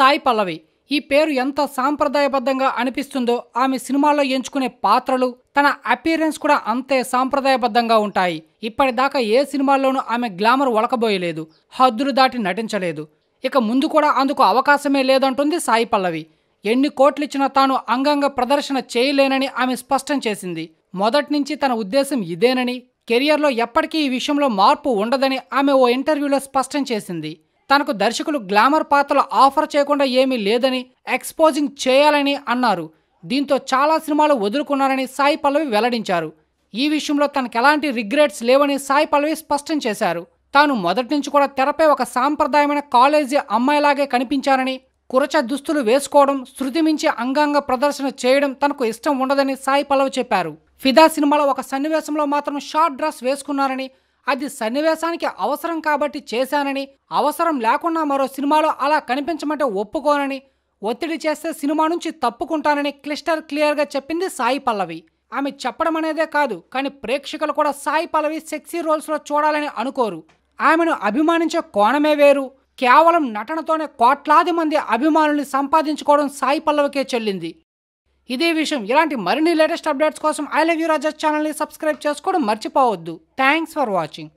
సాయి పల్లవి ఈ పేరు ఎంత సాంప్రదాయబద్ధంగా అనిపిస్తుందో ఆమె సినిమాల్లో ఎంచుకునే పాత్రలు తన అపీరెన్స్ కూడా అంతే సాంప్రదాయబద్ధంగా ఉంటాయి ఇప్పటిదాకా ఏ సినిమాల్లోనూ ఆమె గ్లామర్ ఒలకబోయలేదు హద్దులు దాటి నటించలేదు ఇక ముందు కూడా అందుకు అవకాశమే లేదంటుంది సాయి పల్లవి ఎన్ని కోట్లిచ్చినా తాను అంగంగ ప్రదర్శన చేయలేనని ఆమె స్పష్టం చేసింది మొదటి నుంచి తన ఉద్దేశం ఇదేనని కెరియర్లో ఎప్పటికీ ఈ విషయంలో మార్పు ఉండదని ఆమె ఓ ఇంటర్వ్యూలో స్పష్టం చేసింది తనకు దర్శకులు గ్లామర్ పాత్రలు ఆఫర్ చేయకుండా ఏమీ లేదని ఎక్స్పోజింగ్ చేయాలని అన్నారు దీంతో చాలా సినిమాలు వదులుకున్నారని సాయి పల్లవి వెల్లడించారు ఈ విషయంలో తనకు ఎలాంటి రిగ్రెట్స్ లేవని సాయి పల్లవి స్పష్టం చేశారు తాను మొదటి నుంచి కూడా తెరపై ఒక సాంప్రదాయమైన కాలేజీ అమ్మాయిలాగే కనిపించారని కురచ దుస్తులు వేసుకోవడం శృతి మించి అంగాంగ ప్రదర్శన చేయడం తనకు ఇష్టం ఉండదని సాయి పల్లవి చెప్పారు ఫిదా సినిమాలో ఒక సన్నివేశంలో మాత్రం షార్ట్ డ్రెస్ వేసుకున్నారని అది సన్నివేశానికి అవసరం కాబట్టి చేశానని అవసరం లేకుండా మరో సినిమాలో అలా కనిపించమంటే ఒప్పుకోనని ఒత్తిడి చేస్తే సినిమా నుంచి తప్పుకుంటానని క్లిస్టర్ క్లియర్గా చెప్పింది సాయి పల్లవి ఆమె చెప్పడం అనేదే కాదు కానీ ప్రేక్షకులు కూడా సాయి పల్లవి సెక్సీ రోల్స్లో చూడాలని అనుకోరు ఆమెను అభిమానించే కోణమే వేరు కేవలం నటనతోనే కోట్లాది మంది అభిమానుల్ని సంపాదించుకోవడం సాయి పల్లవికే చెల్లింది ఇదే విషయం ఇలాంటి మరిన్ని లేటెస్ట్ అప్డేట్స్ కోసం ఐ లవ్ యూ రాజస్ ఛానల్ని సబ్స్క్రైబ్ చేసుకోవడం మర్చిపోవద్దు థ్యాంక్స్ ఫర్ వాచింగ్